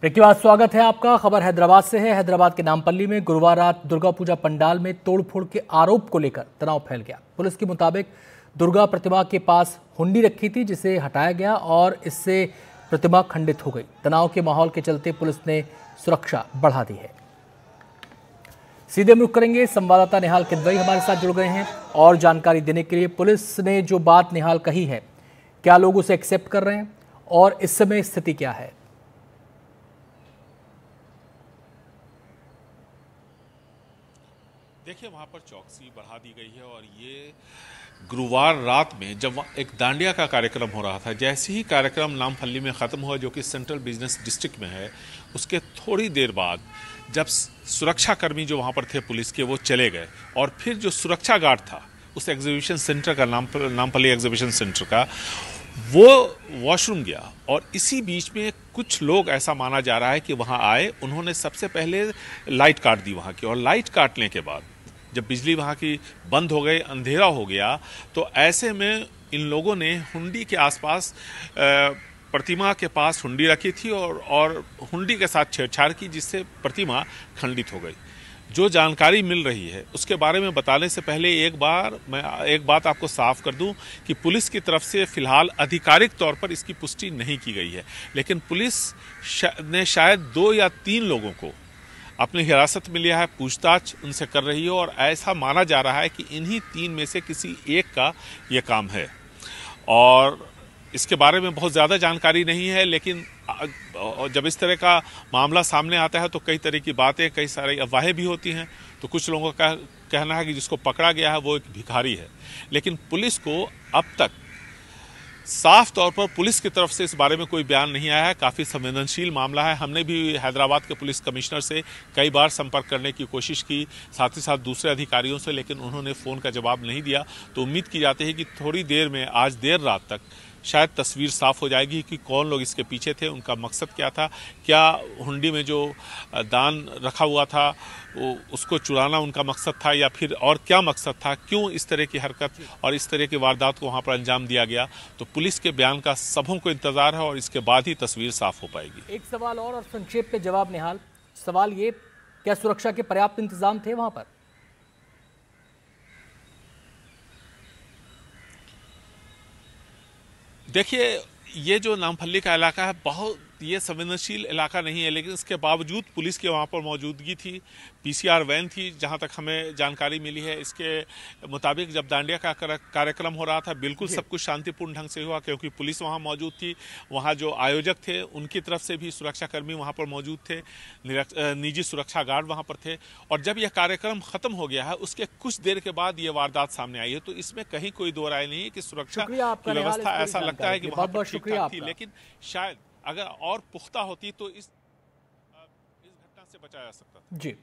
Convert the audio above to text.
break स्वागत है आपका खबर हैदराबाद से है हैदराबाद के नामपल्ली में गुरुवार रात दुर्गा पूजा पंडाल में तोड़फोड़ के आरोप को लेकर तनाव फैल गया पुलिस के मुताबिक दुर्गा प्रतिमा के पास हुंडी रखी थी जिसे हटाया गया और इससे प्रतिमा खंडित हो गई तनाव के माहौल के चलते पुलिस ने सुरक्षा बढ़ा दी है सीधे हम रुख करेंगे संवाददाता निहाल किदवई हमारे साथ जुड़ गए हैं और जानकारी देने के लिए पुलिस ने जो बात निहाल कही है क्या लोग उसे एक्सेप्ट कर रहे हैं और इस समय स्थिति क्या है देखिए वहाँ पर चौकसी बढ़ा दी गई है और ये गुरुवार रात में जब एक दांडिया का कार्यक्रम हो रहा था जैसे ही कार्यक्रम नामफली में ख़त्म हुआ जो कि सेंट्रल बिजनेस डिस्ट्रिक्ट में है उसके थोड़ी देर बाद जब सुरक्षाकर्मी जो वहाँ पर थे पुलिस के वो चले गए और फिर जो सुरक्षा गार्ड था उस एग्जीबिशन सेंटर का नाम नामपल्ली एग्जीबिशन सेंटर का वो वॉशरूम गया और इसी बीच में कुछ लोग ऐसा माना जा रहा है कि वहाँ आए उन्होंने सबसे पहले लाइट काट दी वहाँ की और लाइट काटने के बाद जब बिजली वहाँ की बंद हो गई अंधेरा हो गया तो ऐसे में इन लोगों ने हुंडी के आसपास प्रतिमा के पास हुंडी रखी थी और और हुंडी के साथ छेड़छाड़ की जिससे प्रतिमा खंडित हो गई जो जानकारी मिल रही है उसके बारे में बताने से पहले एक बार मैं एक बात आपको साफ कर दूं कि पुलिस की तरफ से फिलहाल आधिकारिक तौर पर इसकी पुष्टि नहीं की गई है लेकिन पुलिस ने शायद दो या तीन लोगों को अपनी हिरासत में लिया है पूछताछ उनसे कर रही है और ऐसा माना जा रहा है कि इन्हीं तीन में से किसी एक का ये काम है और इसके बारे में बहुत ज़्यादा जानकारी नहीं है लेकिन जब इस तरह का मामला सामने आता है तो कई तरह की बातें कई सारी अफवाहें भी होती हैं तो कुछ लोगों का कहना है कि जिसको पकड़ा गया है वो एक भिखारी है लेकिन पुलिस को अब तक साफ तौर पर पुलिस की तरफ से इस बारे में कोई बयान नहीं आया है काफ़ी संवेदनशील मामला है हमने भी हैदराबाद के पुलिस कमिश्नर से कई बार संपर्क करने की कोशिश की साथ ही साथ दूसरे अधिकारियों से लेकिन उन्होंने फ़ोन का जवाब नहीं दिया तो उम्मीद की जाती है कि थोड़ी देर में आज देर रात तक शायद तस्वीर साफ हो जाएगी कि कौन लोग इसके पीछे थे उनका मकसद क्या था क्या हुंडी में जो दान रखा हुआ था उसको चुराना उनका मकसद था या फिर और क्या मकसद था क्यों इस तरह की हरकत और इस तरह की वारदात को वहाँ पर अंजाम दिया गया तो पुलिस के बयान का सबों को इंतजार है और इसके बाद ही तस्वीर साफ हो पाएगी एक सवाल और, और संक्षेप में जवाब निहाल सवाल ये क्या सुरक्षा के पर्याप्त इंतजाम थे वहाँ पर देखिए ये जो नामफली का इलाका है बहुत ये संवेदनशील इलाका नहीं है लेकिन इसके बावजूद पुलिस के वहाँ पर मौजूदगी थी पीसीआर वैन थी जहाँ तक हमें जानकारी मिली है इसके मुताबिक जब दांडिया का कार्यक्रम हो रहा था बिल्कुल सब कुछ शांतिपूर्ण ढंग से हुआ क्योंकि पुलिस वहाँ मौजूद थी वहाँ जो आयोजक थे उनकी तरफ से भी सुरक्षाकर्मी वहाँ पर मौजूद थे निजी सुरक्षा गार्ड वहाँ पर थे और जब यह कार्यक्रम ख़त्म हो गया है उसके कुछ देर के बाद ये वारदात सामने आई है तो इसमें कहीं कोई दो राय नहीं है कि सुरक्षा व्यवस्था ऐसा लगता है कि पर ठीक शुक्रिया थी लेकिन शायद अगर और पुख्ता होती तो इस इस घटना से बचाया जा सकता जी